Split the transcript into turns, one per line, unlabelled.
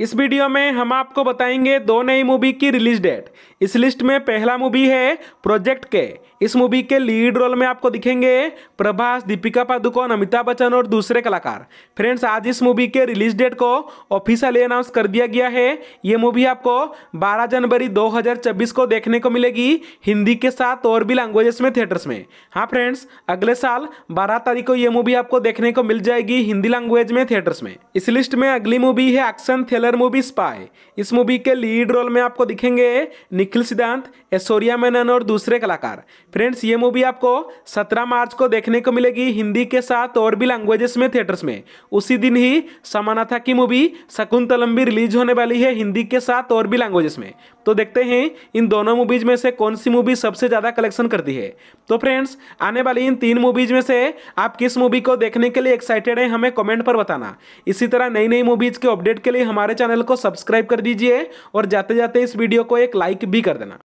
इस वीडियो में हम आपको बताएंगे दो नई मूवी की रिलीज डेट इस लिस्ट में पहला मूवी है प्रोजेक्ट के इस मूवी के लीड रोल में आपको दिखेंगे प्रभास दीपिका पादुकोण अमिताभ बच्चन और दूसरे कलाकार फ्रेंड्स आज इस मूवी के रिलीज डेट को ऑफिशियली अनाउंस कर दिया गया है ये मूवी आपको 12 जनवरी 2024 को देखने को मिलेगी हिंदी के साथ और भी लैंग्वेजेस में थिएटर्स में हाँ फ्रेंड्स अगले साल बारह तारीख को ये मूवी आपको देखने को मिल जाएगी हिंदी लैंग्वेज में थिएटर्स में इस लिस्ट में अगली मूवी है एक्शन थे थ्रिलर मूवी स्पाई इस मूवी के लीड रोल में आपको दिखेंगे निखिल सिद्धांत ऐश्वर्या मेनन और दूसरे कलाकार फ्रेंड्स ये मूवी आपको 17 मार्च को देखने को मिलेगी हिंदी के साथ और भी लैंग्वेजेस में थिएटर्स में उसी दिन ही समानाथा की मूवी शकुंतलम भी रिलीज होने वाली है हिंदी के साथ और भी लैंग्वेजेस में तो देखते हैं इन दोनों मूवीज़ में से कौन सी मूवी सबसे ज़्यादा कलेक्शन करती है तो फ्रेंड्स आने वाली इन तीन मूवीज़ में से आप किस मूवी को देखने के लिए एक्साइटेड हैं हमें कमेंट पर बताना इसी तरह नई नई मूवीज़ के अपडेट के लिए हमारे चैनल को सब्सक्राइब कर दीजिए और जाते जाते इस वीडियो को एक लाइक भी कर देना